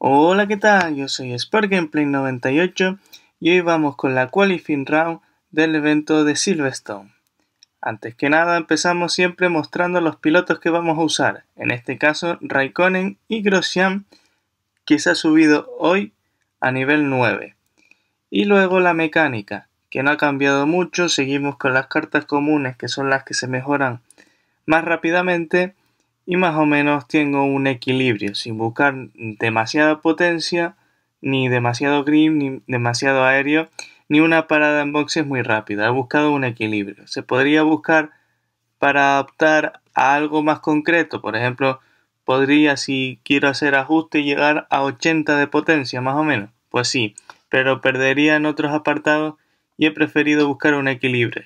Hola, ¿qué tal? Yo soy sparkgameplay 98 y hoy vamos con la qualifying round del evento de Silverstone. Antes que nada empezamos siempre mostrando los pilotos que vamos a usar, en este caso Raikkonen y Grosjean, que se ha subido hoy a nivel 9. Y luego la mecánica, que no ha cambiado mucho, seguimos con las cartas comunes que son las que se mejoran más rápidamente y más o menos tengo un equilibrio sin buscar demasiada potencia, ni demasiado grip, ni demasiado aéreo, ni una parada en boxes muy rápida. He buscado un equilibrio. Se podría buscar para adaptar a algo más concreto. Por ejemplo, podría, si quiero hacer ajuste, llegar a 80 de potencia, más o menos. Pues sí, pero perdería en otros apartados y he preferido buscar un equilibrio.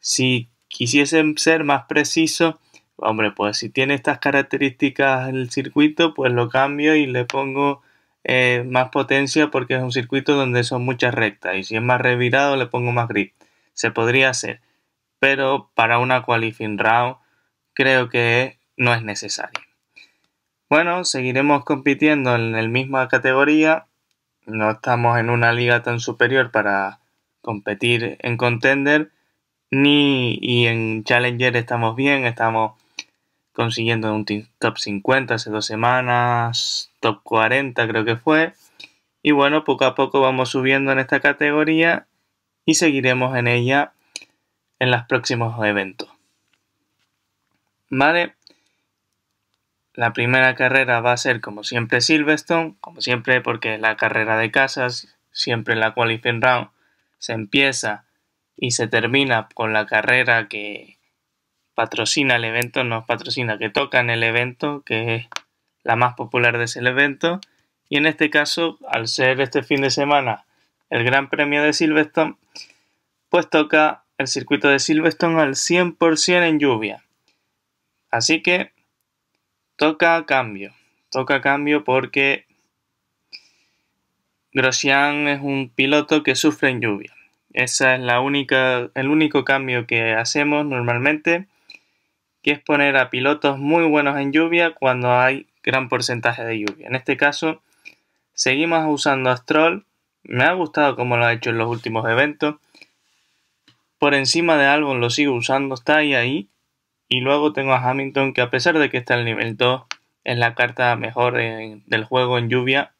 Si quisiesen ser más preciso, hombre, pues si tiene estas características el circuito, pues lo cambio y le pongo eh, más potencia porque es un circuito donde son muchas rectas y si es más revirado le pongo más grip. Se podría hacer, pero para una qualifying round creo que no es necesario. Bueno, seguiremos compitiendo en la misma categoría. No estamos en una liga tan superior para competir en contender ni y en challenger estamos bien, estamos consiguiendo un top 50 hace dos semanas, top 40 creo que fue. Y bueno, poco a poco vamos subiendo en esta categoría y seguiremos en ella en los próximos eventos. ¿Vale? La primera carrera va a ser como siempre Silverstone, como siempre porque es la carrera de casas, siempre la qualifying round se empieza y se termina con la carrera que, patrocina el evento, nos patrocina, que toca en el evento, que es la más popular de ese evento. Y en este caso, al ser este fin de semana el Gran Premio de Silverstone, pues toca el circuito de Silverstone al 100% en lluvia. Así que toca cambio, toca cambio porque Grosjean es un piloto que sufre en lluvia. Esa es la única, el único cambio que hacemos normalmente que es poner a pilotos muy buenos en lluvia cuando hay gran porcentaje de lluvia. En este caso, seguimos usando a Stroll. Me ha gustado como lo ha hecho en los últimos eventos. Por encima de Albon lo sigo usando, está ahí, ahí. Y luego tengo a Hamilton que a pesar de que está en nivel 2, es la carta mejor del juego en lluvia.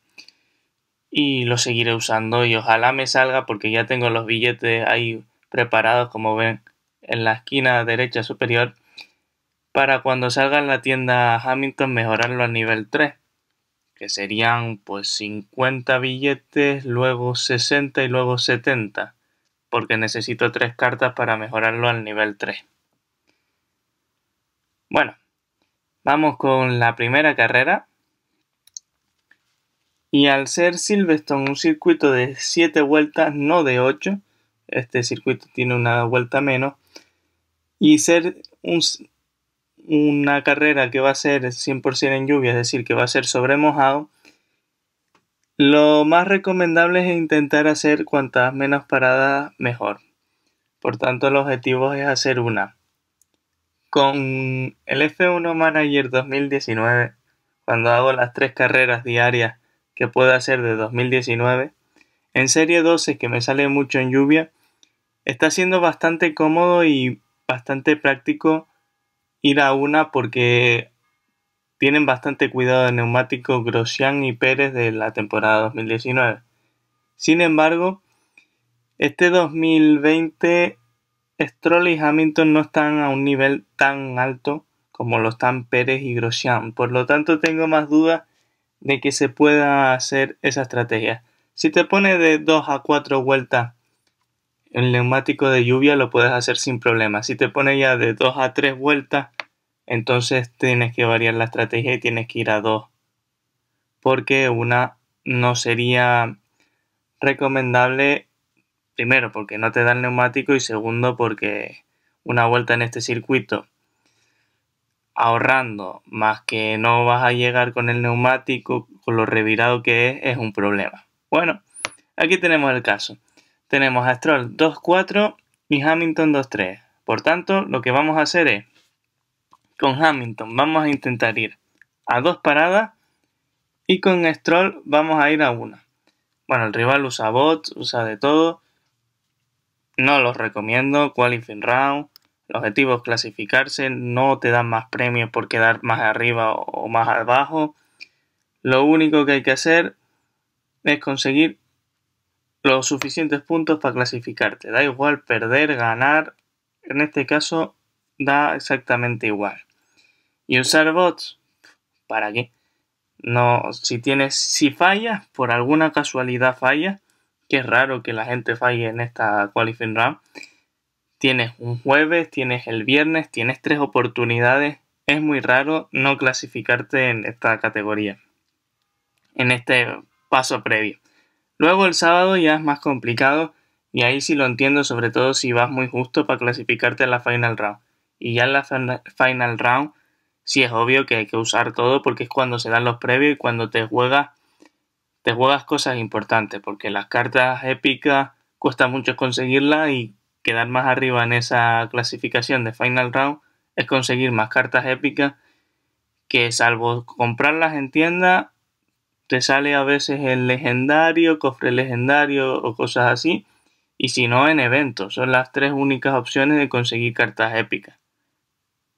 Y lo seguiré usando y ojalá me salga porque ya tengo los billetes ahí preparados como ven en la esquina derecha superior para cuando salga en la tienda Hamilton mejorarlo al nivel 3, que serían pues 50 billetes, luego 60 y luego 70, porque necesito 3 cartas para mejorarlo al nivel 3. Bueno, vamos con la primera carrera. Y al ser Silverstone un circuito de 7 vueltas, no de 8, este circuito tiene una vuelta menos, y ser un, una carrera que va a ser 100% en lluvia, es decir, que va a ser sobre mojado, lo más recomendable es intentar hacer cuantas menos paradas mejor. Por tanto, el objetivo es hacer una. Con el F1 Manager 2019, cuando hago las tres carreras diarias que puedo hacer de 2019, en serie 12 que me sale mucho en lluvia, está siendo bastante cómodo y bastante práctico ir a una porque tienen bastante cuidado de neumático Grosjean y Pérez de la temporada 2019. Sin embargo, este 2020 Stroll y Hamilton no están a un nivel tan alto como lo están Pérez y Grosjean. Por lo tanto, tengo más dudas de que se pueda hacer esa estrategia. Si te pone de 2 a 4 vueltas el neumático de lluvia, lo puedes hacer sin problema. Si te pone ya de 2 a 3 vueltas, entonces tienes que variar la estrategia y tienes que ir a dos. Porque una no sería recomendable, primero porque no te da el neumático y segundo porque una vuelta en este circuito ahorrando más que no vas a llegar con el neumático, con lo revirado que es, es un problema. Bueno, aquí tenemos el caso. Tenemos a Stroll 2 y Hamilton 2-3. Por tanto, lo que vamos a hacer es con Hamilton vamos a intentar ir a dos paradas y con Stroll vamos a ir a una. Bueno, el rival usa bots, usa de todo. No los recomiendo, qualifying round. El objetivo es clasificarse, no te dan más premios por quedar más arriba o más abajo. Lo único que hay que hacer es conseguir los suficientes puntos para clasificarte. Da igual perder, ganar, en este caso da exactamente igual. Y usar bots, ¿para qué? No, si tienes, si fallas, por alguna casualidad fallas, que es raro que la gente falle en esta qualifying round, tienes un jueves, tienes el viernes, tienes tres oportunidades, es muy raro no clasificarte en esta categoría, en este paso previo. Luego el sábado ya es más complicado y ahí sí lo entiendo, sobre todo si vas muy justo para clasificarte en la final round. Y ya en la final round sí es obvio que hay que usar todo porque es cuando se dan los previos y cuando te juegas, te juegas cosas importantes, porque las cartas épicas cuesta mucho conseguirlas y quedar más arriba en esa clasificación de Final Round es conseguir más cartas épicas que salvo comprarlas en tienda te sale a veces el legendario, cofre legendario o cosas así y si no en eventos son las tres únicas opciones de conseguir cartas épicas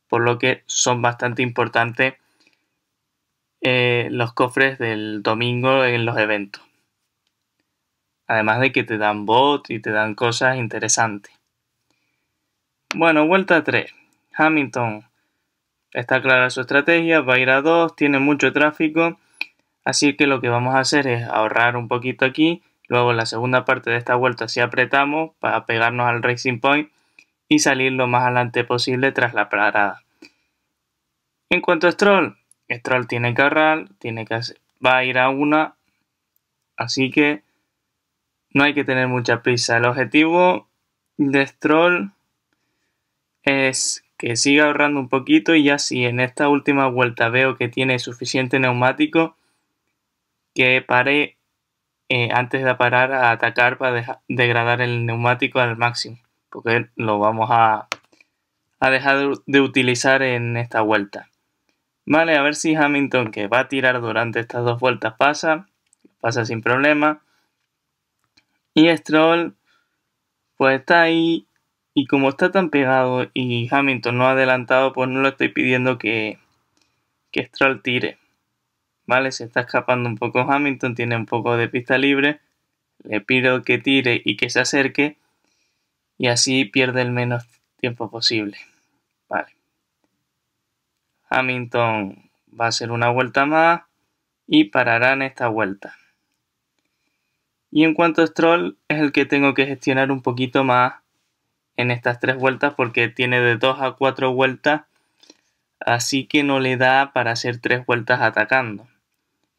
por lo que son bastante importantes eh, los cofres del domingo en los eventos. Además de que te dan bot y te dan cosas interesantes. Bueno, vuelta 3. Hamilton. Está clara su estrategia, va a ir a 2, tiene mucho tráfico. Así que lo que vamos a hacer es ahorrar un poquito aquí. Luego en la segunda parte de esta vuelta si apretamos para pegarnos al Racing Point y salir lo más adelante posible tras la parada. En cuanto a Stroll, Stroll tiene que ahorrar, tiene va a ir a una, así que no hay que tener mucha prisa. El objetivo de Stroll es que siga ahorrando un poquito y ya si en esta última vuelta veo que tiene suficiente neumático, que pare eh, antes de parar a atacar para degradar el neumático al máximo porque lo vamos a, dejar de, utilizar en esta vuelta. Vale, a ver si Hamilton que va a tirar durante estas dos vueltas pasa, pasa sin problema. Y Stroll pues está ahí y como está tan pegado y Hamilton no ha adelantado, pues no le estoy pidiendo que, que Stroll tire. ¿Vale? Se está escapando un poco Hamilton, tiene un poco de pista libre. Le pido que tire y que se acerque y así pierde el menos tiempo posible. Vale. Hamilton va a hacer una vuelta más y parará en esta vuelta. Y en cuanto a Stroll, es el que tengo que gestionar un poquito más en estas tres vueltas porque tiene de 2 a cuatro vueltas, así que no le da para hacer tres vueltas atacando.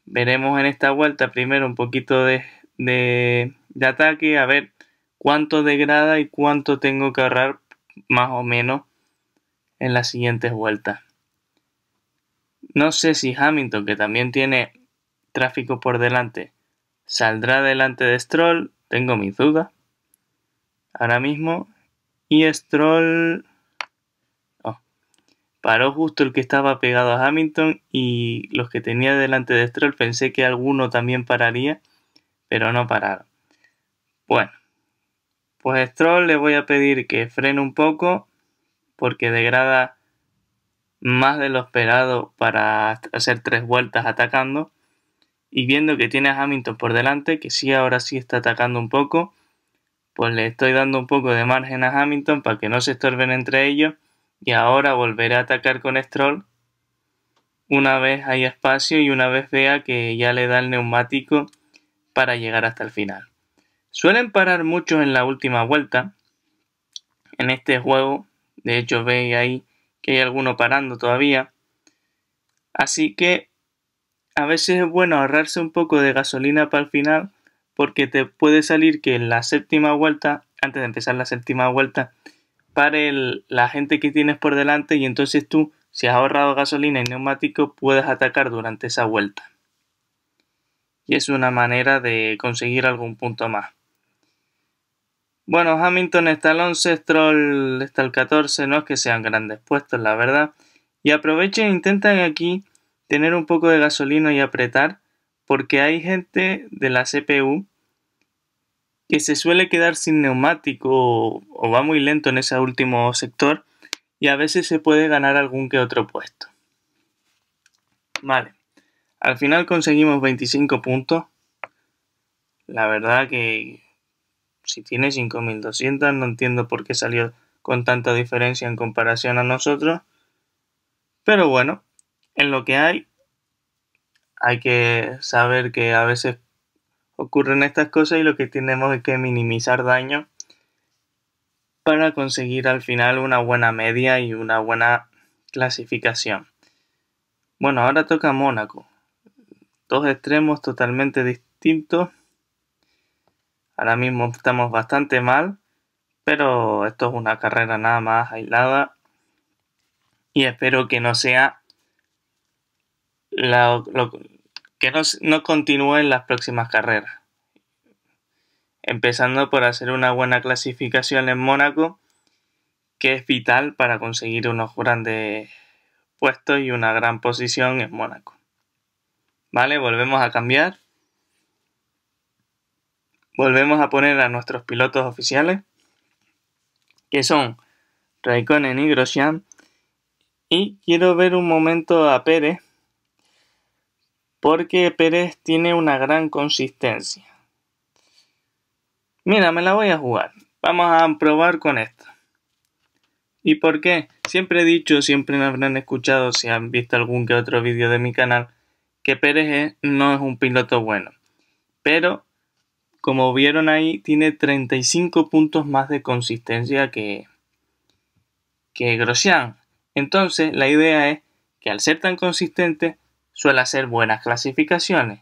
Veremos en esta vuelta primero un poquito de, de ataque, a ver cuánto degrada y cuánto tengo que ahorrar más o menos en las siguientes vueltas. No sé si Hamilton, que también tiene tráfico por delante, saldrá delante de Stroll, tengo mis dudas. Ahora mismo. Y Stroll oh, paró justo el que estaba pegado a Hamilton y los que tenía delante de Stroll pensé que alguno también pararía, pero no pararon. Bueno, pues Stroll le voy a pedir que frene un poco porque degrada más de lo esperado para hacer tres vueltas atacando. Y viendo que tiene a Hamilton por delante, que sí ahora sí está atacando un poco, pues le estoy dando un poco de margen a Hamilton para que no se estorben entre ellos. Y ahora volveré a atacar con Stroll una vez haya espacio y una vez vea que ya le da el neumático para llegar hasta el final. Suelen parar muchos en la última vuelta. En este juego, de hecho, veis ahí que hay alguno parando todavía. Así que a veces es bueno ahorrarse un poco de gasolina para el final porque te puede salir que en la séptima vuelta, antes de empezar la séptima vuelta, pare la gente que tienes por delante y entonces tú, si has ahorrado gasolina y neumático, puedes atacar durante esa vuelta. Y es una manera de conseguir algún punto más. Bueno, Hamilton está al 11, Stroll está al 14, no es que sean grandes puestos, la verdad. Y aprovechen, e intentan aquí tener un poco de gasolina y apretar, porque hay gente de la CPU que se suele quedar sin neumático o va muy lento en ese último sector y a veces se puede ganar algún que otro puesto. Vale, al final conseguimos 25 puntos. La verdad que si tiene 5200, no entiendo por qué salió con tanta diferencia en comparación a nosotros. Pero bueno, en lo que hay, hay que saber que a veces ocurren estas cosas y lo que tenemos es que minimizar daño para conseguir al final una buena media y una buena clasificación. Bueno, ahora toca Mónaco. Dos extremos totalmente distintos Ahora mismo estamos bastante mal, pero esto es una carrera nada más aislada y espero que no sea que no continúe en las próximas carreras. Empezando por hacer una buena clasificación en Mónaco, que es vital para conseguir unos grandes puestos y una gran posición en Mónaco. Vale, volvemos a cambiar volvemos a poner a nuestros pilotos oficiales, que son Raikkonen y Grosjean. Y quiero ver un momento a Pérez, porque Pérez tiene una gran consistencia. Mira, me la voy a jugar. Vamos a probar con esto. ¿Y por qué? Siempre he dicho, siempre me habrán escuchado si han visto algún que otro vídeo de mi canal, que Pérez no es un piloto bueno. Pero como vieron ahí, tiene 35 puntos más de consistencia que, que Grosjean. Entonces, la idea es que al ser tan consistente, suele hacer buenas clasificaciones.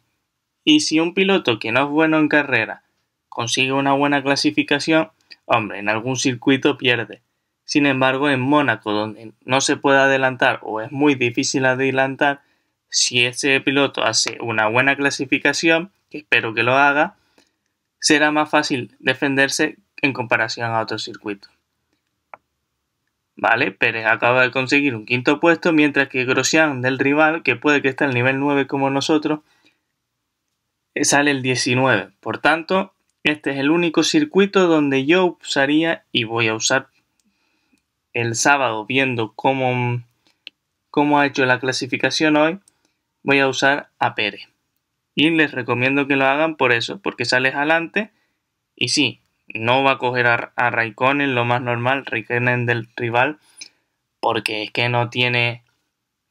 Y si un piloto que no es bueno en carrera consigue una buena clasificación, hombre, en algún circuito pierde. Sin embargo, en Mónaco, donde no se puede adelantar o es muy difícil adelantar, si ese piloto hace una buena clasificación, que espero que lo haga, será más fácil defenderse en comparación a otros circuitos. Vale, Pérez acaba de conseguir un quinto puesto, mientras que Grosjean del rival, que puede que esté al nivel 9 como nosotros, eh, sale el 19. Por tanto, este es el único circuito donde yo usaría y voy a usar el sábado viendo cómo, cómo ha hecho la clasificación hoy. Voy a usar a Pérez. Y les recomiendo que lo hagan por eso, porque sales adelante y sí, no va a coger a, Raikkonen, lo más normal, Raikkonen del rival, porque es que no tiene,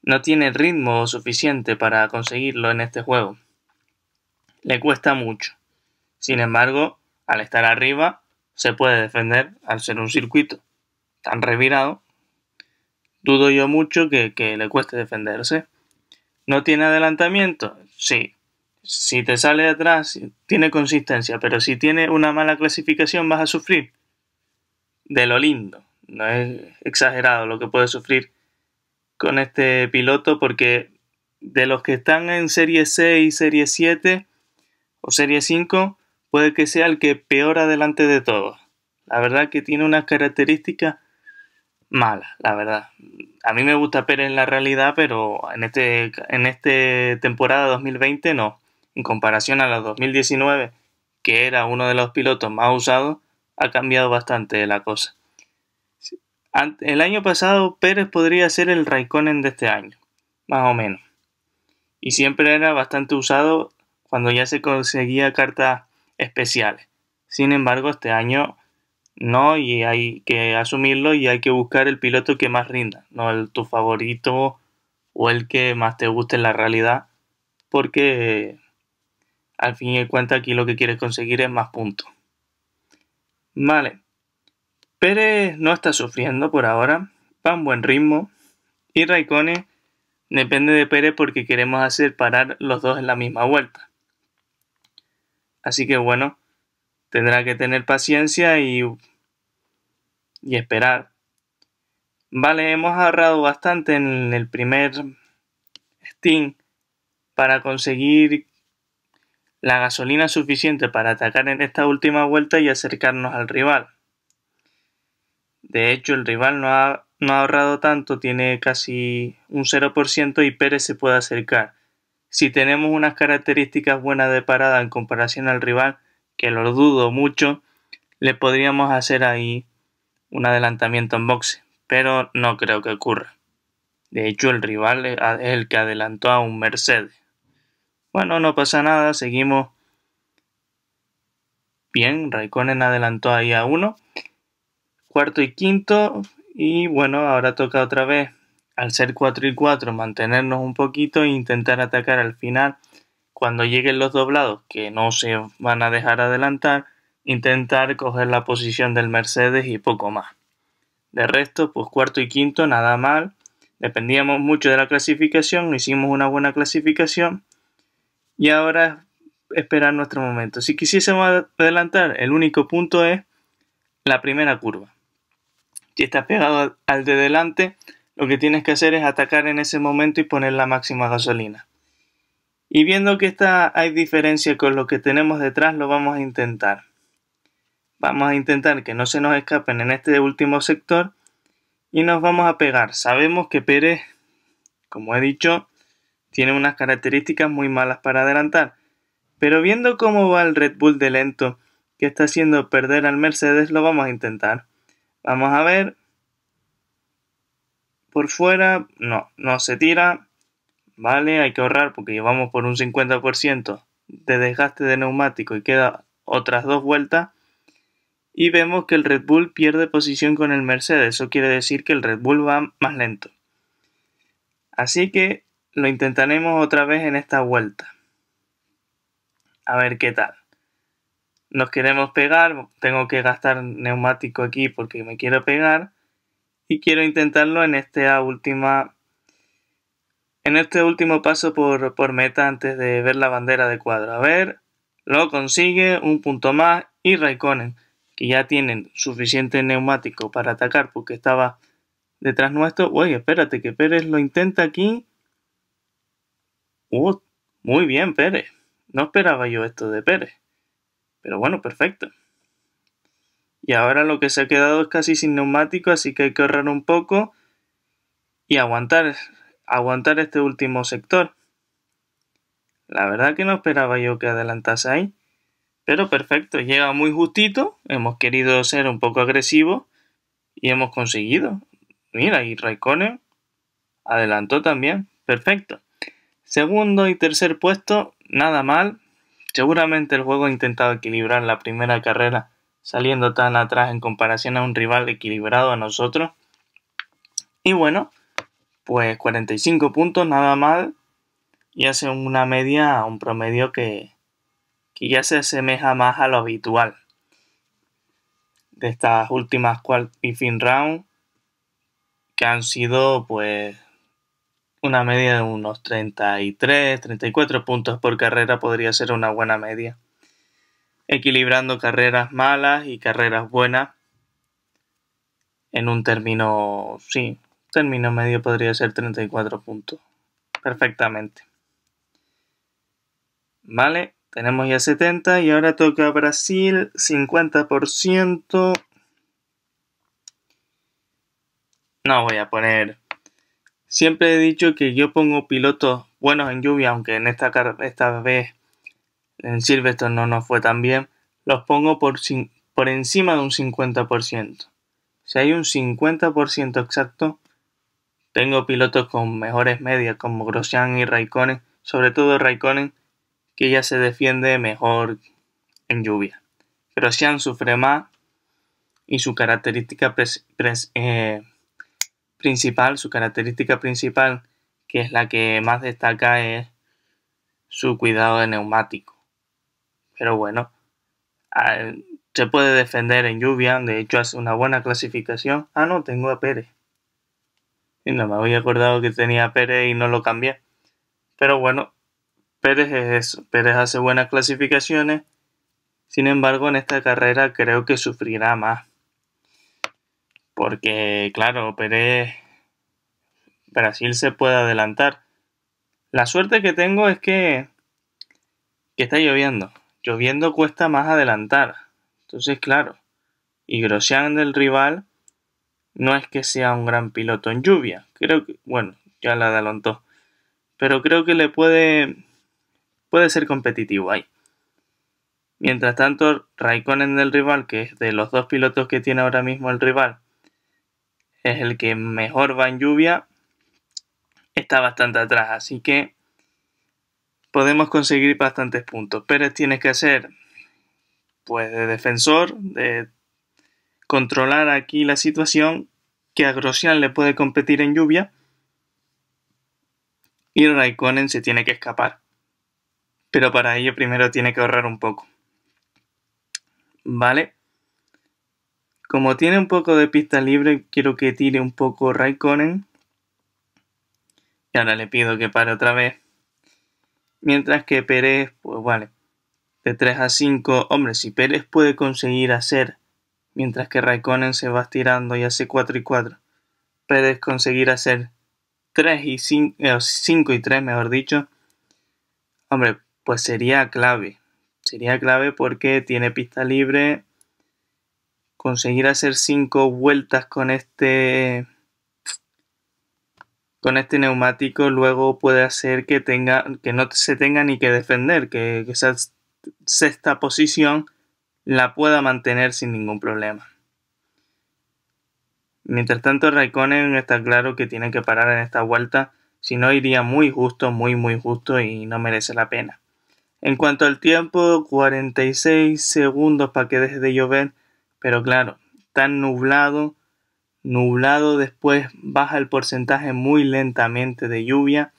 no tiene ritmo suficiente para conseguirlo en este juego. Le cuesta mucho. Sin embargo, al estar arriba, se puede defender al ser un circuito tan revirado. Dudo yo mucho que, que le cueste defenderse. ¿No tiene adelantamiento? Sí, si te sale de atrás, tiene consistencia, pero si tiene una mala clasificación vas a sufrir de lo lindo. No es exagerado lo que puede sufrir con este piloto porque de los que están en serie 6, serie 7 o serie 5 puede que sea el que peor adelante de todos. La verdad que tiene unas características malas, la verdad. A mí me gusta Pérez en la realidad, pero en este en este temporada 2020 no en comparación a la 2019, que era uno de los pilotos más usados, ha cambiado bastante la cosa. El año pasado Pérez podría ser el Raikkonen de este año, más o menos. Y siempre era bastante usado cuando ya se conseguía cartas especiales. Sin embargo, este año no y hay que asumirlo y hay que buscar el piloto que más rinda, no el tu favorito o el que más te guste en la realidad, porque al fin y cuenta aquí lo que quieres conseguir es más puntos. Vale. Pérez no está sufriendo por ahora. Va buen ritmo. Y Raikkonen depende de Pérez porque queremos hacer parar los dos en la misma vuelta. Así que bueno, tendrá que tener paciencia y, y esperar. Vale, hemos ahorrado bastante en el primer Steam para conseguir la gasolina suficiente para atacar en esta última vuelta y acercarnos al rival. De hecho, el rival no ha, no ha ahorrado tanto, tiene casi un 0% y Pérez se puede acercar. Si tenemos unas características buenas de parada en comparación al rival, que lo dudo mucho, le podríamos hacer ahí un adelantamiento en boxe, pero no creo que ocurra. De hecho, el rival es el que adelantó a un Mercedes. Bueno, no pasa nada, seguimos. Bien, Raikkonen adelantó ahí a uno. Cuarto y quinto. Y bueno, ahora toca otra vez, al ser 4 y 4, mantenernos un poquito e intentar atacar al final. Cuando lleguen los doblados, que no se van a dejar adelantar, intentar coger la posición del Mercedes y poco más. De resto, pues cuarto y quinto, nada mal. Dependíamos mucho de la clasificación, hicimos una buena clasificación y ahora esperar nuestro momento. Si quisiésemos adelantar, el único punto es la primera curva. Si estás pegado al de delante, lo que tienes que hacer es atacar en ese momento y poner la máxima gasolina. Y viendo que está hay diferencia con lo que tenemos detrás, lo vamos a intentar. Vamos a intentar que no se nos escapen en este último sector y nos vamos a pegar. Sabemos que Pérez, como he dicho, tiene unas características muy malas para adelantar. Pero viendo cómo va el Red Bull de lento que está haciendo perder al Mercedes, lo vamos a intentar. Vamos a ver. Por fuera, no, no se tira. Vale, hay que ahorrar porque llevamos por un 50% de desgaste de neumático y queda otras dos vueltas. Y vemos que el Red Bull pierde posición con el Mercedes. Eso quiere decir que el Red Bull va más lento. Así que lo intentaremos otra vez en esta vuelta. A ver qué tal. Nos queremos pegar, tengo que gastar neumático aquí porque me quiero pegar y quiero intentarlo en esta última en este último paso por, por, meta antes de ver la bandera de cuadro. A ver, lo consigue, un punto más y Raikkonen, que ya tienen suficiente neumático para atacar porque estaba detrás nuestro. Oye, espérate que Pérez lo intenta aquí Uh, muy bien, Pérez. No esperaba yo esto de Pérez. Pero bueno, perfecto. Y ahora lo que se ha quedado es casi sin neumático, así que hay que ahorrar un poco y aguantar, aguantar este último sector. La verdad que no esperaba yo que adelantase ahí. Pero perfecto, llega muy justito. Hemos querido ser un poco agresivos y hemos conseguido. Mira, y Raikkonen adelantó también. Perfecto. Segundo y tercer puesto, nada mal. Seguramente el juego ha intentado equilibrar la primera carrera saliendo tan atrás en comparación a un rival equilibrado a nosotros. Y bueno, pues 45 puntos, nada mal. Y hace una media, un promedio que, que ya se asemeja más a lo habitual de estas últimas y fin round que han sido pues una media de unos 33, 34 puntos por carrera podría ser una buena media. Equilibrando carreras malas y carreras buenas en un término, sí, término medio podría ser 34 puntos. Perfectamente. Vale, tenemos ya 70 y ahora toca Brasil, 50%. No voy a poner Siempre he dicho que yo pongo pilotos buenos en lluvia, aunque en esta, esta vez en Silverstone no nos fue tan bien, los pongo por, por encima de un 50%. Si hay un 50% exacto, tengo pilotos con mejores medias como Grosjean y Raikkonen, sobre todo Raikkonen, que ya se defiende mejor en lluvia. Grosjean sufre más y su característica eh, principal, su característica principal, que es la que más destaca, es su cuidado de neumático. Pero bueno, se puede defender en lluvia, de hecho hace una buena clasificación. Ah, no, tengo a Pérez. Y no me había acordado que tenía a Pérez y no lo cambié. Pero bueno, Pérez es eso. Pérez hace buenas clasificaciones. Sin embargo, en esta carrera creo que sufrirá más porque claro, Pérez, Brasil se puede adelantar. La suerte que tengo es que, que está lloviendo. Lloviendo cuesta más adelantar. Entonces, claro, y Grosjean del rival no es que sea un gran piloto en lluvia. Creo que, bueno, ya la adelantó. Pero creo que le puede, puede ser competitivo ahí. Mientras tanto, Raikkonen del rival, que es de los dos pilotos que tiene ahora mismo el rival, es el que mejor va en lluvia, está bastante atrás. Así que podemos conseguir bastantes puntos. Pérez tiene que hacer, pues, de defensor, de controlar aquí la situación, que a Grosjean le puede competir en lluvia. Y Raikkonen se tiene que escapar. Pero para ello primero tiene que ahorrar un poco. ¿Vale? Como tiene un poco de pista libre, quiero que tire un poco Raikkonen. Y ahora le pido que pare otra vez. Mientras que Pérez, pues vale, de 3 a 5, hombre, si Pérez puede conseguir hacer, mientras que Raikkonen se va estirando y hace 4 y 4, Pérez conseguir hacer 3 y 5, 5 eh, y 3, mejor dicho, hombre, pues sería clave. Sería clave porque tiene pista libre, conseguir hacer 5 vueltas con este con este neumático luego puede hacer que que no se tenga ni que defender que, que esa sexta posición la pueda mantener sin ningún problema mientras tanto Raikkonen está claro que tiene que parar en esta vuelta si no iría muy justo muy muy justo y no merece la pena en cuanto al tiempo 46 segundos para que deje de llover pero claro, tan nublado, nublado después baja el porcentaje muy lentamente de lluvia.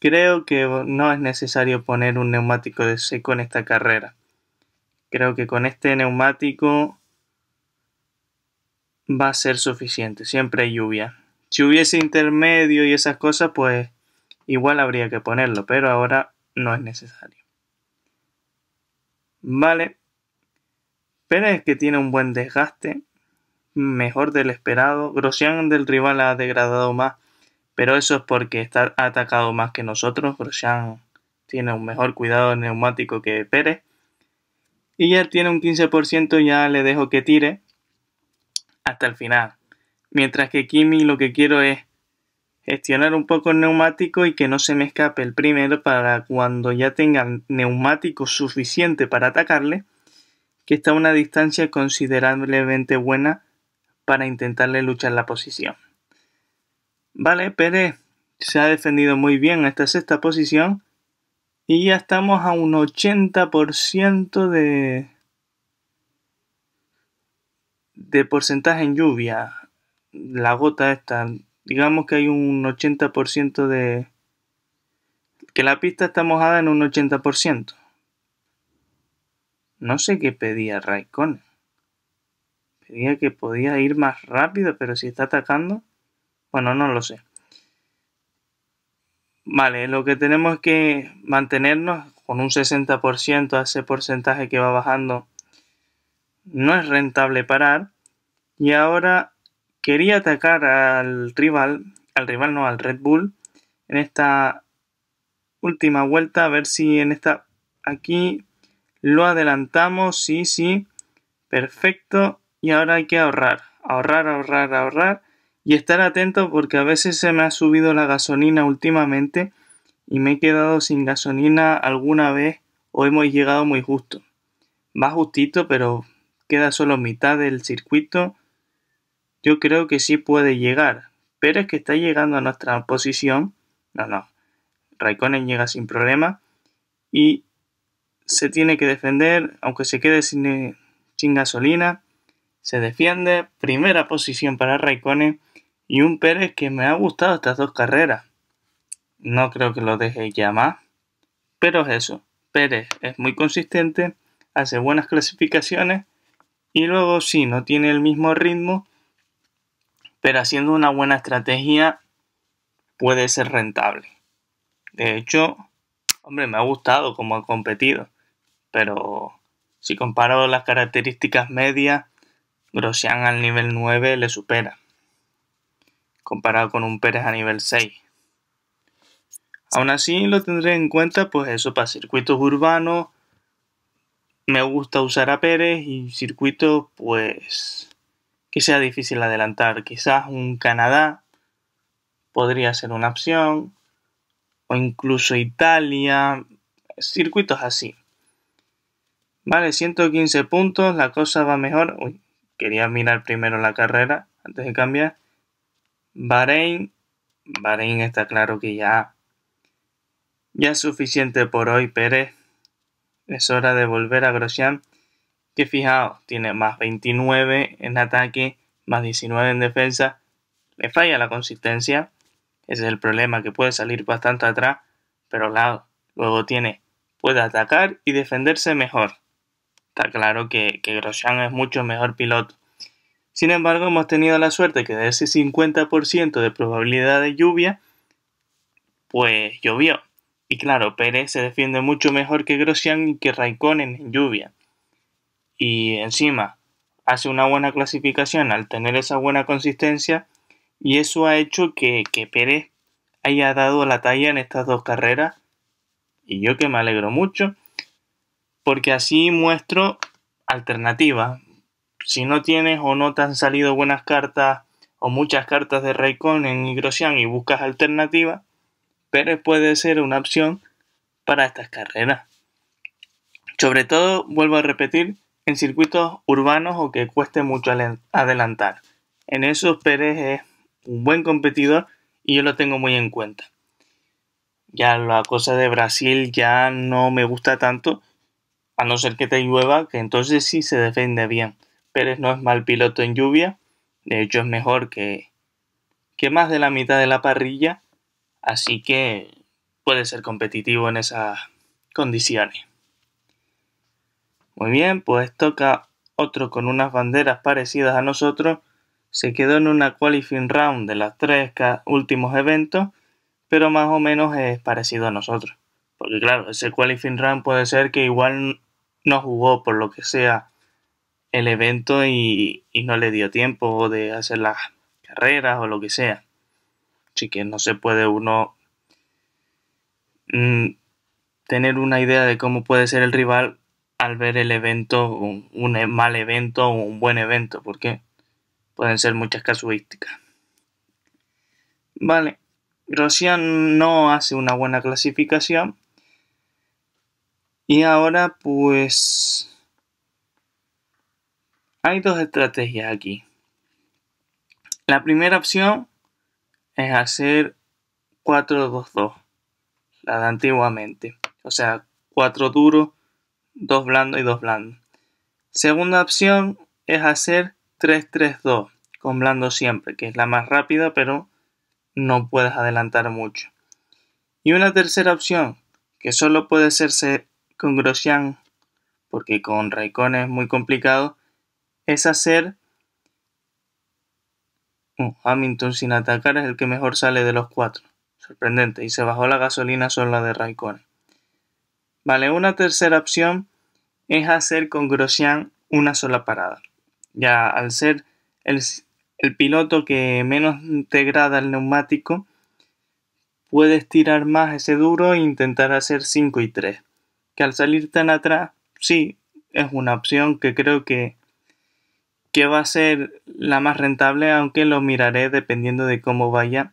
Creo que no es necesario poner un neumático de seco en esta carrera. Creo que con este neumático va a ser suficiente. Siempre hay lluvia. Si hubiese intermedio y esas cosas, pues igual habría que ponerlo, pero ahora no es necesario. Vale, Pérez que tiene un buen desgaste, mejor del esperado. Grosjean del rival ha degradado más, pero eso es porque está atacado más que nosotros. Grosjean tiene un mejor cuidado neumático que Pérez. Y ya tiene un 15%, ya le dejo que tire hasta el final. Mientras que Kimi lo que quiero es gestionar un poco el neumático y que no se me escape el primero para cuando ya tenga neumático suficiente para atacarle que está a una distancia considerablemente buena para intentarle luchar la posición. Vale, Pérez se ha defendido muy bien esta sexta posición y ya estamos a un 80% de, de porcentaje en lluvia. La gota está... digamos que hay un 80% de... que la pista está mojada en un 80%. No sé qué pedía Raikkonen. Pedía que podía ir más rápido, pero si está atacando, bueno, no lo sé. Vale, lo que tenemos que mantenernos con un 60% a ese porcentaje que va bajando. No es rentable parar. Y ahora quería atacar al rival, al rival no, al Red Bull, en esta última vuelta, a ver si en esta aquí lo adelantamos, sí, sí. Perfecto. Y ahora hay que ahorrar, ahorrar, ahorrar, ahorrar. Y estar atento porque a veces se me ha subido la gasolina últimamente y me he quedado sin gasolina alguna vez o hemos llegado muy justo. Va justito, pero queda solo mitad del circuito. Yo creo que sí puede llegar, pero es que está llegando a nuestra posición. No, no. Raikkonen llega sin problema. Y se tiene que defender, aunque se quede eh, sin, gasolina, se defiende, primera posición para Raikkonen y un Pérez que me ha gustado estas dos carreras. No creo que lo deje ya más, pero es eso, Pérez es muy consistente, hace buenas clasificaciones y luego si no tiene el mismo ritmo, pero haciendo una buena estrategia puede ser rentable. De hecho, hombre, me ha gustado cómo ha competido pero si comparo las características medias, Grosjean al nivel 9 le supera, comparado con un Pérez a nivel 6. Aún así lo tendré en cuenta, pues eso, para circuitos urbanos me gusta usar a Pérez y circuitos, pues, que sea difícil adelantar. Quizás un Canadá podría ser una opción, o incluso Italia, circuitos así. Vale, 115 puntos, la cosa va mejor. Uy, quería mirar primero la carrera antes de cambiar. Bahrein, Bahrein está claro que ya, ya es suficiente por hoy, Pérez. Es hora de volver a Grosjean, que fijaos, tiene más 29 en ataque, más 19 en defensa. Le falla la consistencia, ese es el problema, que puede salir bastante atrás, pero luego tiene, puede atacar y defenderse mejor. Está claro que, que Grosjean es mucho mejor piloto. Sin embargo, hemos tenido la suerte que de ese 50% de probabilidad de lluvia, pues llovió. Y claro, Pérez se defiende mucho mejor que Grosjean y que Raikkonen en lluvia. Y encima, hace una buena clasificación al tener esa buena consistencia y eso ha hecho que, que Pérez haya dado la talla en estas dos carreras y yo que me alegro mucho porque así muestro alternativas. Si no tienes o no te han salido buenas cartas o muchas cartas de Raycon en Nigrosian y buscas alternativas, Pérez puede ser una opción para estas carreras. Sobre todo, vuelvo a repetir, en circuitos urbanos o que cueste mucho adelantar. En eso Pérez es un buen competidor y yo lo tengo muy en cuenta. Ya la cosa de Brasil ya no me gusta tanto a no ser que te llueva, que entonces sí se defiende bien. Pérez no es mal piloto en lluvia, de hecho es mejor que, que más de la mitad de la parrilla, así que puede ser competitivo en esas condiciones. Muy bien, pues toca otro con unas banderas parecidas a nosotros. Se quedó en una qualifying round de los tres últimos eventos, pero más o menos es parecido a nosotros. Porque claro, ese qualifying round puede ser que igual no jugó por lo que sea el evento y, no le dio tiempo de hacer las carreras o lo que sea. Así que no se puede uno mm, tener una idea de cómo puede ser el rival al ver el evento, un, e, mal evento o un buen evento, porque pueden ser muchas casuísticas. Vale, Rosian no hace una buena clasificación, y ahora pues hay dos estrategias aquí. La primera opción es hacer 4-2-2, la de antiguamente. O sea, 4 duro, 2 blando y 2 blando. Segunda opción es hacer 3-3-2, con blando siempre, que es la más rápida, pero no puedes adelantar mucho. Y una tercera opción, que solo puede hacerse con Grosjean, porque con Raikkonen es muy complicado, es hacer... un Hamilton sin atacar es el que mejor sale de los cuatro. Sorprendente. Y se bajó la gasolina solo de Raikkonen. Vale, una tercera opción es hacer con Grosjean una sola parada. Ya al ser el, piloto que menos degrada el neumático, puedes tirar más ese duro e intentar hacer 5 y 3 que al salir tan atrás, sí, es una opción que creo que, que va a ser la más rentable, aunque lo miraré dependiendo de cómo vaya.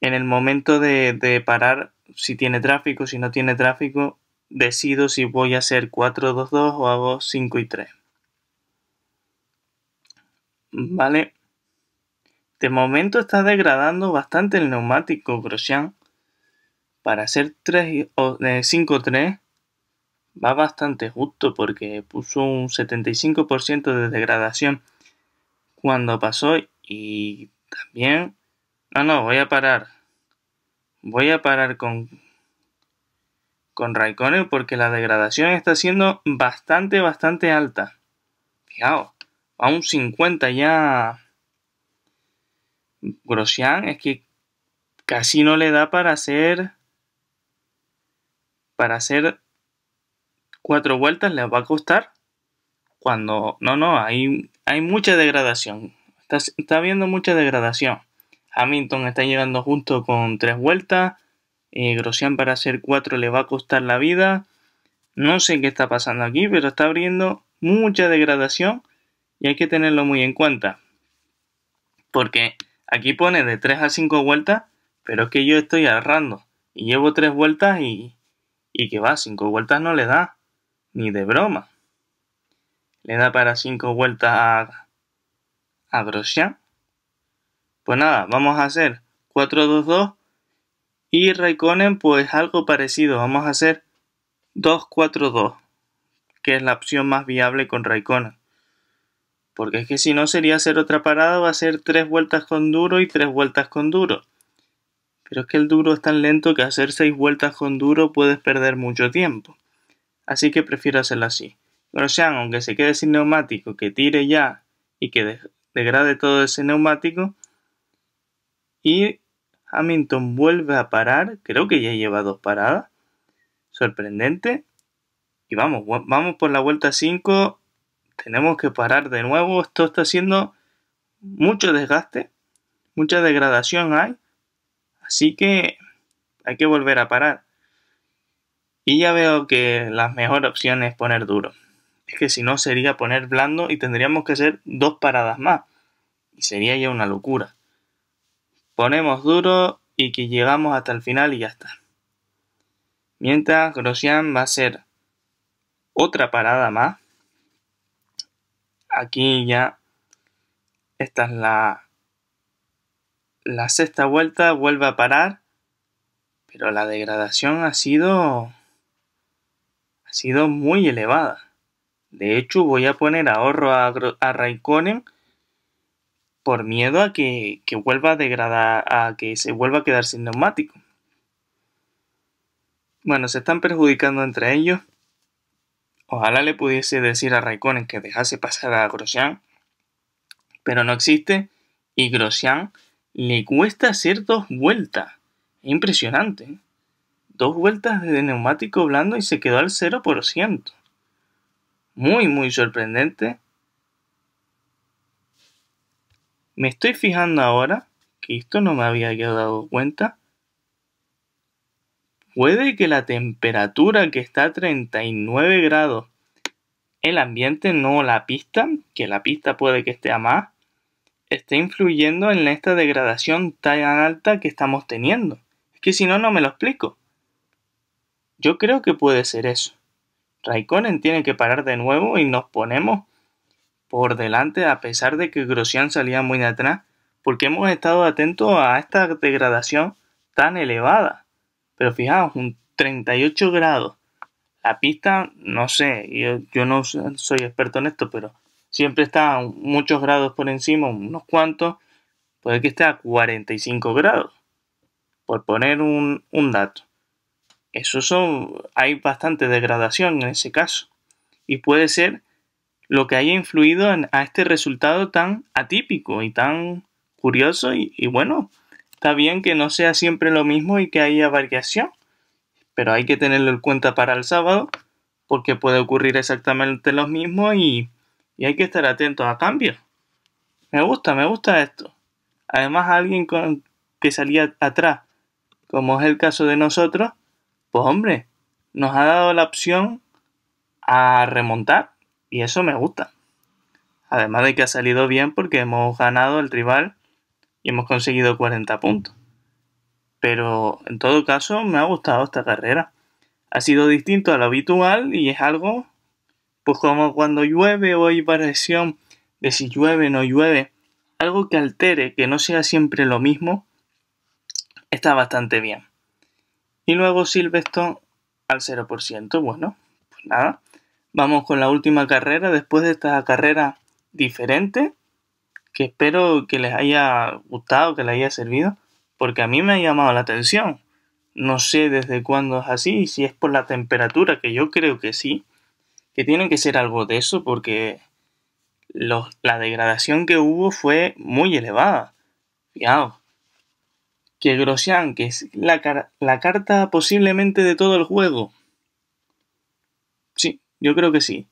En el momento de, parar, si tiene tráfico, si no tiene tráfico, decido si voy a hacer 4-2-2 o hago 5 y 3. Vale. De momento está degradando bastante el neumático, Grosjean para hacer 3 o 5-3 eh, va bastante justo porque puso un 75% de degradación cuando pasó y también... No, no, voy a parar. Voy a parar con, con Raikkonen porque la degradación está siendo bastante, bastante alta. Fijaos, a un 50 ya... Grosjean es que casi no le da para hacer para hacer cuatro vueltas les va a costar cuando no no hay hay mucha degradación está, habiendo mucha degradación Hamilton está llegando justo con tres vueltas eh, Grosian para hacer cuatro le va a costar la vida no sé qué está pasando aquí pero está abriendo mucha degradación y hay que tenerlo muy en cuenta porque aquí pone de 3 a 5 vueltas pero es que yo estoy agarrando. y llevo tres vueltas y, y que va, cinco vueltas no le da, ni de broma. Le da para cinco vueltas a, a Grosjean. Pues nada, vamos a hacer 4-2-2 y Raikkonen pues algo parecido. Vamos a hacer 2-4-2, que es la opción más viable con Raikkonen. Porque es que si no sería hacer otra parada, va a ser tres vueltas con duro y tres vueltas con duro pero es que el duro es tan lento que hacer seis vueltas con duro puedes perder mucho tiempo. Así que prefiero hacerlo así. sea, aunque se quede sin neumático, que tire ya y que degrade todo ese neumático. Y Hamilton vuelve a parar, creo que ya lleva dos paradas. Sorprendente. Y vamos, vamos por la vuelta 5. Tenemos que parar de nuevo. Esto está haciendo mucho desgaste, mucha degradación hay Así que hay que volver a parar. Y ya veo que la mejor opción es poner duro. Es que si no sería poner blando y tendríamos que hacer dos paradas más. Y sería ya una locura. Ponemos duro y que llegamos hasta el final y ya está. Mientras Grosian va a ser otra parada más. Aquí ya esta es la la sexta vuelta vuelve a parar, pero la degradación ha sido ha sido muy elevada. De hecho, voy a poner ahorro a, Raikkonen por miedo a que, vuelva a degradar, a que se vuelva a quedar sin neumático. Bueno, se están perjudicando entre ellos. Ojalá le pudiese decir a Raikkonen que dejase pasar a Grosjean, pero no existe y Grosjean le cuesta hacer dos vueltas. impresionante. Dos vueltas de neumático blando y se quedó al 0%. Muy, muy sorprendente. Me estoy fijando ahora, que esto no me había dado cuenta. Puede que la temperatura que está a 39 grados, el ambiente, no la pista, que la pista puede que esté a más, está influyendo en esta degradación tan alta que estamos teniendo. Es que si no, no me lo explico. Yo creo que puede ser eso. Raikkonen tiene que parar de nuevo y nos ponemos por delante a pesar de que Grosjean salía muy de atrás porque hemos estado atentos a esta degradación tan elevada. Pero fijaos, un 38 grados. La pista, no sé, yo no soy experto en esto, pero siempre está muchos grados por encima, unos cuantos, puede que esté a 45 grados, por poner un, dato. Eso son, hay bastante degradación en ese caso. Y puede ser lo que haya influido a este resultado tan atípico y tan curioso. Y, y bueno, está bien que no sea siempre lo mismo y que haya variación. Pero hay que tenerlo en cuenta para el sábado porque puede ocurrir exactamente lo mismo y y hay que estar atentos a cambios. Me gusta, me gusta esto. Además, alguien que salía atrás, como es el caso de nosotros, pues hombre, nos ha dado la opción a remontar y eso me gusta. Además de que ha salido bien porque hemos ganado el rival y hemos conseguido 40 puntos. Pero en todo caso me ha gustado esta carrera. Ha sido distinto a lo habitual y es algo pues como cuando llueve o hay variación de si llueve o no llueve, algo que altere, que no sea siempre lo mismo, está bastante bien. Y luego Silverstone al 0%. Bueno, pues nada. Vamos con la última carrera después de esta carrera diferente que espero que les haya gustado, que les haya servido, porque a mí me ha llamado la atención. No sé desde cuándo es así, si es por la temperatura, que yo creo que sí, que tienen que ser algo de eso porque la degradación que hubo fue muy elevada. Fijaos. Que Grosian, que es la, la carta posiblemente de todo el juego. Sí, yo creo que sí.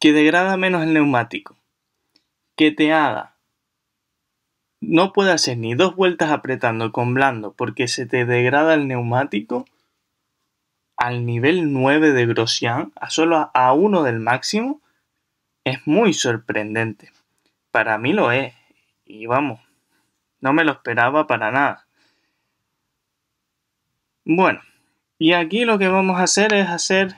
Que degrada menos el neumático. Que te haga. No puede hacer ni dos vueltas apretando con blando porque se te degrada el neumático al nivel 9 de Grosjean, a solo a uno del máximo, es muy sorprendente. Para mí lo es. Y vamos, no me lo esperaba para nada. Bueno, y aquí lo que vamos a hacer es hacer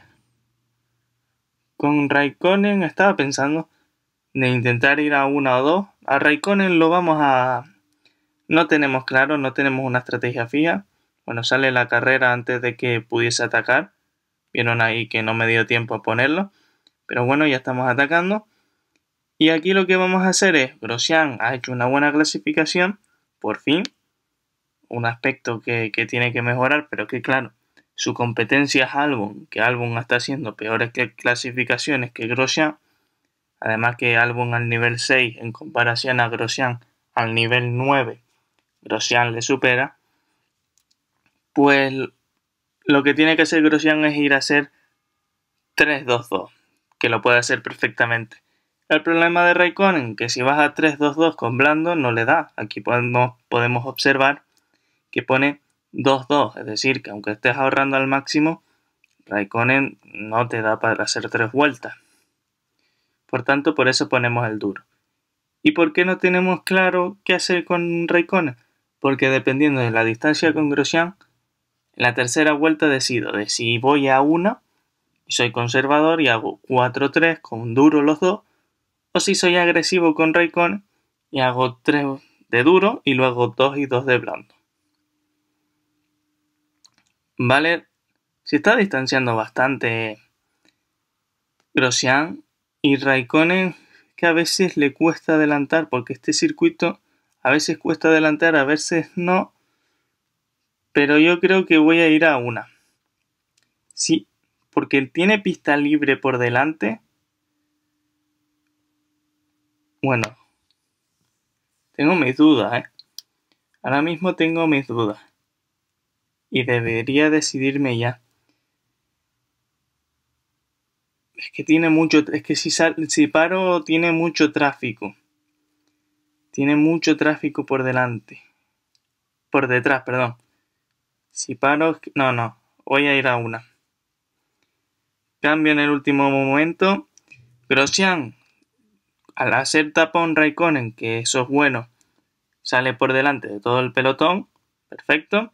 con Raikkonen, estaba pensando de intentar ir a 1 o dos. A Raikkonen lo vamos a... No tenemos claro, no tenemos una estrategia fija. Bueno, sale la carrera antes de que pudiese atacar. Vieron ahí que no me dio tiempo a ponerlo. Pero bueno, ya estamos atacando. Y aquí lo que vamos a hacer es, Grosian ha hecho una buena clasificación, por fin. Un aspecto que, tiene que mejorar, pero que claro, su competencia es Albon, que Albon está haciendo peores que clasificaciones que Grosian. Además que Albon al nivel 6 en comparación a Grosian al nivel 9, Grosian le supera pues lo que tiene que hacer Grosjean es ir a hacer 3-2-2, que lo puede hacer perfectamente. El problema de Raikkonen, que si vas a 3-2-2 con blando, no le da. Aquí podemos, observar que pone 2-2, es decir, que aunque estés ahorrando al máximo, Raikkonen no te da para hacer tres vueltas. Por tanto, por eso ponemos el duro. ¿Y por qué no tenemos claro qué hacer con Raikkonen? Porque dependiendo de la distancia con Grosjean, en la tercera vuelta decido de si voy a una, y soy conservador y hago 4-3 con duro los dos, o si soy agresivo con Raycon y hago 3 de duro y luego 2 y 2 de blando. Vale, se está distanciando bastante Grosjean y Raikkonen que a veces le cuesta adelantar porque este circuito a veces cuesta adelantar, a veces no pero yo creo que voy a ir a una. Sí, porque tiene pista libre por delante. Bueno, tengo mis dudas, ¿eh? Ahora mismo tengo mis dudas. Y debería decidirme ya. Es que tiene mucho. Es que si, si paro, tiene mucho tráfico. Tiene mucho tráfico por delante. Por detrás, perdón. Si paro... No, no. Voy a ir a una. Cambio en el último momento. Grosjean, al hacer tapón Raikkonen, que eso es bueno, sale por delante de todo el pelotón. Perfecto.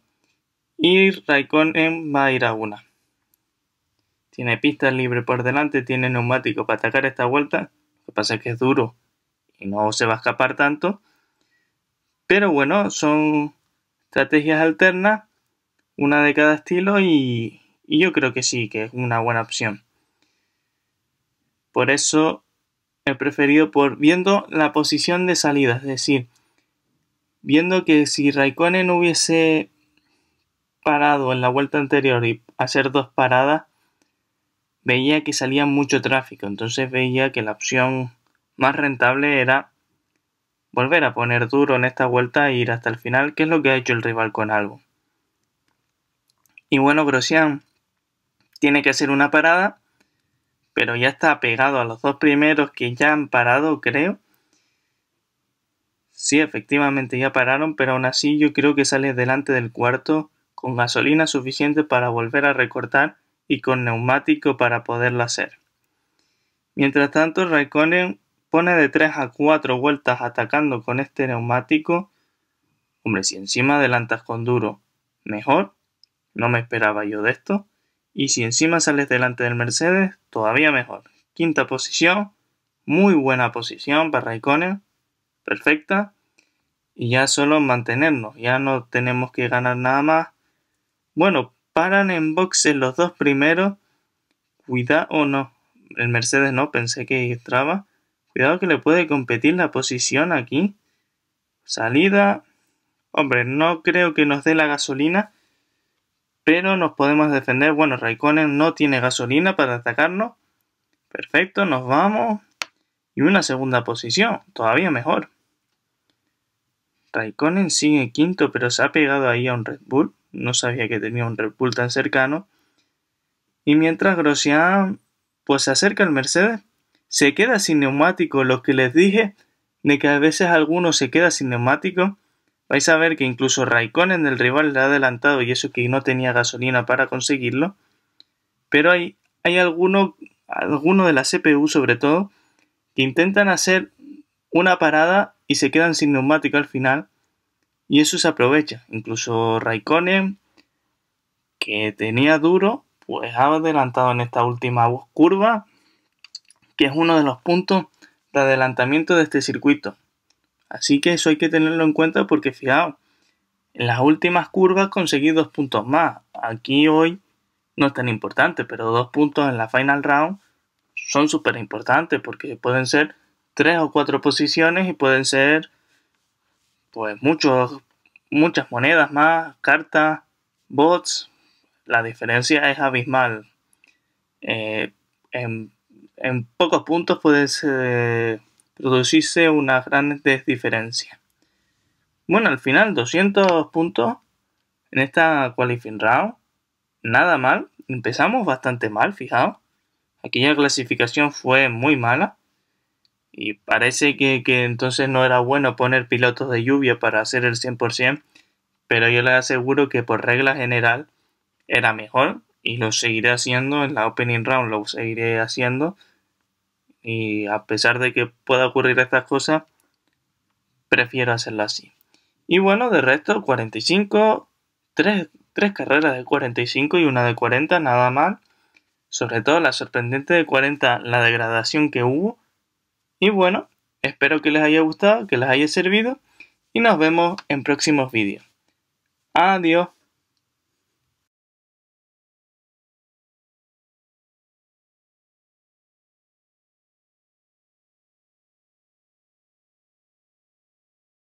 Y Raikkonen va a ir a una. Tiene pista libre por delante, tiene neumático para atacar esta vuelta. Lo que pasa es que es duro y no se va a escapar tanto. Pero bueno, son estrategias alternas una de cada estilo y, yo creo que sí, que es una buena opción. Por eso he preferido por viendo la posición de salida, es decir, viendo que si Raikkonen hubiese parado en la vuelta anterior y hacer dos paradas, veía que salía mucho tráfico, entonces veía que la opción más rentable era volver a poner duro en esta vuelta e ir hasta el final, que es lo que ha hecho el rival con algo. Y bueno, Grosjean tiene que hacer una parada, pero ya está pegado a los dos primeros que ya han parado, creo. Sí, efectivamente ya pararon, pero aún así yo creo que sale delante del cuarto con gasolina suficiente para volver a recortar y con neumático para poderlo hacer. Mientras tanto, Raikkonen pone de 3 a 4 vueltas atacando con este neumático. Hombre, si encima adelantas con duro, mejor no me esperaba yo de esto. Y si encima sales delante del Mercedes, todavía mejor. Quinta posición, muy buena posición para Raikkonen, perfecta. Y ya solo mantenernos, ya no tenemos que ganar nada más. Bueno, paran en boxes los dos primeros. Cuidado, o oh, no, el Mercedes no, pensé que entraba. Cuidado que le puede competir la posición aquí. Salida. Hombre, no creo que nos dé la gasolina pero nos podemos defender. Bueno, Raikkonen no tiene gasolina para atacarnos. Perfecto, nos vamos. Y una segunda posición, todavía mejor. Raikkonen sigue quinto, pero se ha pegado ahí a un Red Bull. No sabía que tenía un Red Bull tan cercano. Y mientras Grosjean pues se acerca al Mercedes, se queda sin neumático. Lo que les dije de que a veces alguno se queda sin neumático Vais a ver que incluso Raikkonen del rival le ha adelantado y eso que no tenía gasolina para conseguirlo. Pero hay, hay alguno, de la CPU sobre todo que intentan hacer una parada y se quedan sin neumático al final. Y eso se aprovecha. Incluso Raikkonen, que tenía duro, pues ha adelantado en esta última curva, que es uno de los puntos de adelantamiento de este circuito. Así que eso hay que tenerlo en cuenta porque fijaos, en las últimas curvas conseguí dos puntos más. Aquí hoy no es tan importante, pero dos puntos en la final round son súper importantes porque pueden ser tres o cuatro posiciones y pueden ser pues muchos, muchas monedas más, cartas, bots. La diferencia es abismal. Eh, en, pocos puntos puede ser... Eh, producirse una gran desdiferencia. Bueno, al final 200 puntos en esta qualifying round. Nada mal. Empezamos bastante mal, fijaos. Aquella clasificación fue muy mala. Y parece que, que entonces no era bueno poner pilotos de lluvia para hacer el 100%. Pero yo le aseguro que por regla general era mejor. Y lo seguiré haciendo en la opening round. Lo seguiré haciendo y a pesar de que pueda ocurrir estas cosas, prefiero hacerlo así. Y bueno, de resto, 45, 3, tres carreras de 45 y una de 40, nada mal. Sobre todo la sorprendente de 40, la degradación que hubo. Y bueno, espero que les haya gustado, que les haya servido y nos vemos en próximos vídeos. Adiós.